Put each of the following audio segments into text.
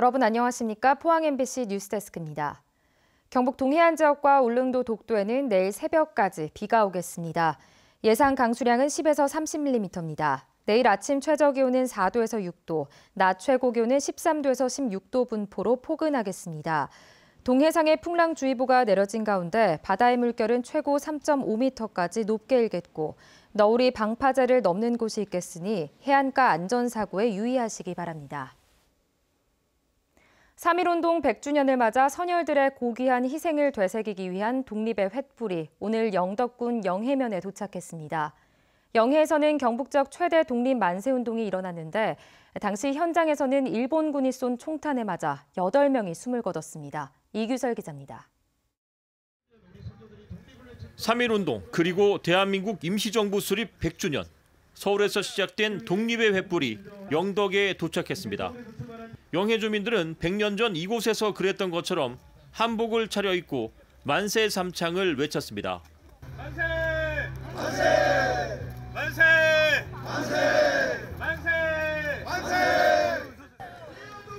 여러분 안녕하십니까? 포항 MBC 뉴스데스크입니다. 경북 동해안 지역과 울릉도 독도에는 내일 새벽까지 비가 오겠습니다. 예상 강수량은 10에서 30mm입니다. 내일 아침 최저 기온은 4도에서 6도, 낮 최고 기온은 13도에서 16도 분포로 포근하겠습니다. 동해상에 풍랑주의보가 내려진 가운데 바다의 물결은 최고 3.5m까지 높게 일겠고 너울이 방파제를 넘는 곳이 있겠으니 해안가 안전사고에 유의하시기 바랍니다. 3.1운동 100주년을 맞아 선열들의 고귀한 희생을 되새기기 위한 독립의 횃불이 오늘 영덕군 영해면에 도착했습니다. 영해에서는 경북 적 최대 독립 만세운동이 일어났는데 당시 현장에서는 일본군이 쏜 총탄에 맞아 8명이 숨을 거뒀습니다. 이규설 기자입니다. 3.1운동 그리고 대한민국 임시정부 수립 100주년 서울에서 시작된 독립의 횃불이 영덕에 도착했습니다. 영해 주민들은 100년 전 이곳에서 그랬던 것처럼 한복을 차려입고 만세 삼창을 외쳤습니다. 만세! 만세! 만세! 만세! 만세! 만세!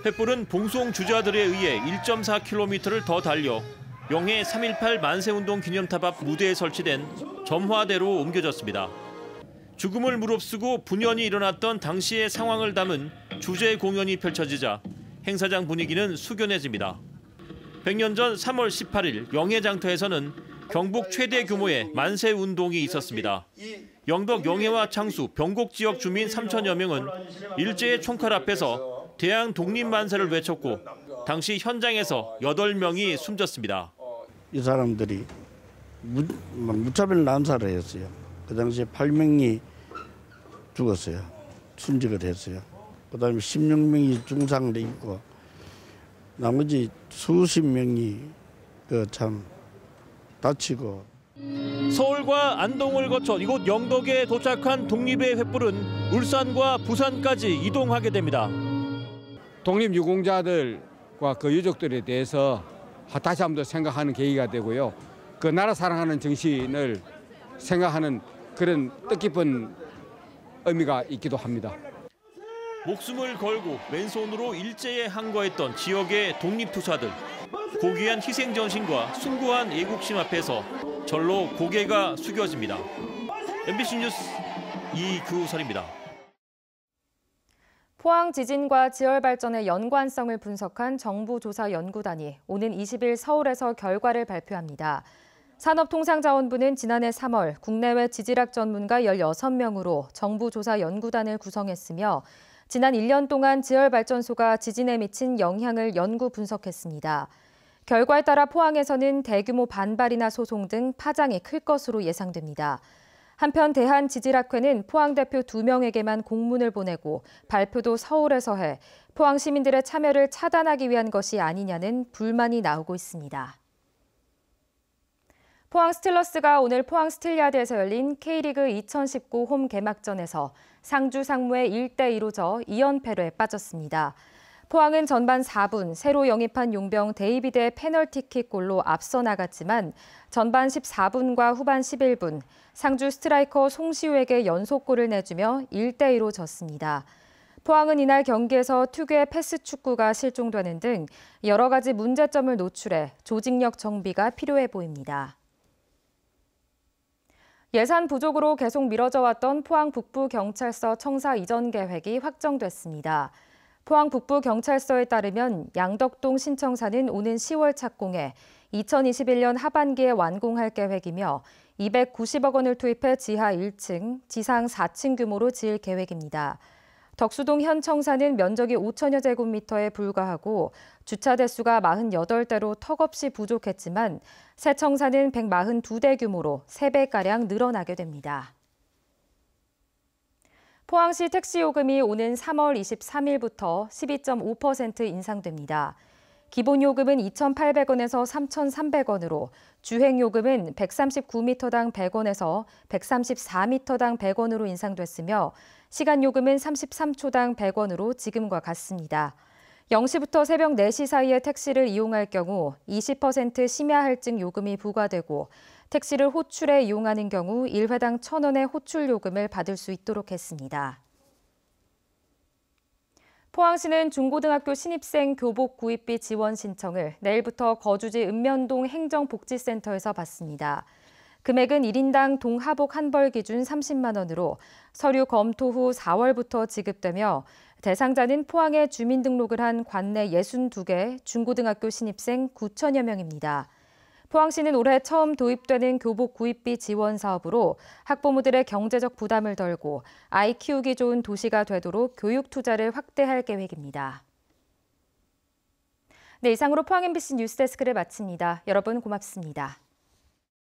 횃불은 봉송 주자들에 의해 1.4km를 더 달려 영해 3.18 만세운동 기념탑 앞 무대에 설치된 점화대로 옮겨졌습니다. 죽음을 무릅쓰고 분연이 일어났던 당시의 상황을 담은 주제 공연이 펼쳐지자 행사장 분위기는 숙연해집니다. 100년 전 3월 18일 영해장터에서는 경북 최대 규모의 만세 운동이 있었습니다. 영덕 영해와 창수, 병곡 지역 주민 3천여 명은 일제의 총칼 앞에서 대항 독립 만세를 외쳤고 당시 현장에서 8명이 숨졌습니다. 이 사람들이 무, 차별 난사를 했어요. 그 당시에 8명이 죽었어요. 순직을 했어요. 그다음에 16명이 중상을 있고 나머지 수십 명이 그 참 다치고 서울과 안동을 거쳐 이곳 영덕에 도착한 독립의 횃불은 울산과 부산까지 이동하게 됩니다. 독립 유공자들과 그 유족들에 대해서 다시 한번 더 생각하는 계기가 되고요. 그 나라 사랑하는 정신을 생각하는 그런 뜻깊은 의미가 있기도 합니다. 목숨을 걸고 왼손으로 일제에 항거했던 지역의 독립투사들. 고귀한 희생정신과 숭고한 애국심 앞에서 절로 고개가 숙여집니다. MBC 뉴스 이규설입니다. 포항 지진과 지열 발전의 연관성을 분석한 정부조사연구단이 오는 20일 서울에서 결과를 발표합니다. 산업통상자원부는 지난해 3월 국내외 지질학 전문가 16명으로 정부조사연구단을 구성했으며 지난 1년 동안 지열발전소가 지진에 미친 영향을 연구 분석했습니다. 결과에 따라 포항에서는 대규모 반발이나 소송 등 파장이 클 것으로 예상됩니다. 한편 대한지질학회는 포항 대표 2명에게만 공문을 보내고 발표도 서울에서 해 포항 시민들의 참여를 차단하기 위한 것이 아니냐는 불만이 나오고 있습니다. 포항 스틸러스가 오늘 포항 스틸리아드에서 열린 K리그 2019 홈 개막전에서 상주 상무의 1대2로 져 2연패로에 빠졌습니다. 포항은 전반 4분 새로 영입한 용병 데이비드의 페널티킥 골로 앞서 나갔지만 전반 14분과 후반 11분 상주 스트라이커 송시우에게 연속골을 내주며 1대2로 졌습니다. 포항은 이날 경기에서 특유의 패스 축구가 실종되는 등 여러 가지 문제점을 노출해 조직력 정비가 필요해 보입니다. 예산 부족으로 계속 미뤄져 왔던 포항 북부 경찰서 청사 이전 계획이 확정됐습니다. 포항 북부 경찰서에 따르면 양덕동 신청사는 오는 10월 착공해 2021년 하반기에 완공할 계획이며 290억 원을 투입해 지하 1층, 지상 4층 규모로 지을 계획입니다. 덕수동 현 청사는 면적이 5천여 제곱미터에 불과하고 주차 대수가 48대로 턱없이 부족했지만 새 청사는 142대 규모로 3배가량 늘어나게 됩니다. 포항시 택시 요금이 오는 3월 23일부터 12.5% 인상됩니다. 기본 요금은 2,800원에서 3,300원으로 주행 요금은 139m당 100원에서 134m당 100원으로 인상됐으며 시간 요금은 33초당 100원으로 지금과 같습니다. 0시부터 새벽 4시 사이에 택시를 이용할 경우 20% 심야 할증 요금이 부과되고 택시를 호출해 이용하는 경우 1회당 1,000원의 호출 요금을 받을 수 있도록 했습니다. 포항시는 중고등학교 신입생 교복 구입비 지원 신청을 내일부터 거주지 읍면동 행정복지센터에서 받습니다. 금액은 1인당 동하복 한벌 기준 30만 원으로 서류 검토 후 4월부터 지급되며 대상자는 포항에 주민등록을 한 관내 62개 중고등학교 신입생 9천여 명입니다. 포항시는 올해 처음 도입되는 교복 구입비 지원 사업으로 학부모들의 경제적 부담을 덜고 아이 키우기 좋은 도시가 되도록 교육 투자를 확대할 계획입니다. 네, 이상으로 포항 MBC 뉴스데스크를 마칩니다. 여러분 고맙습니다.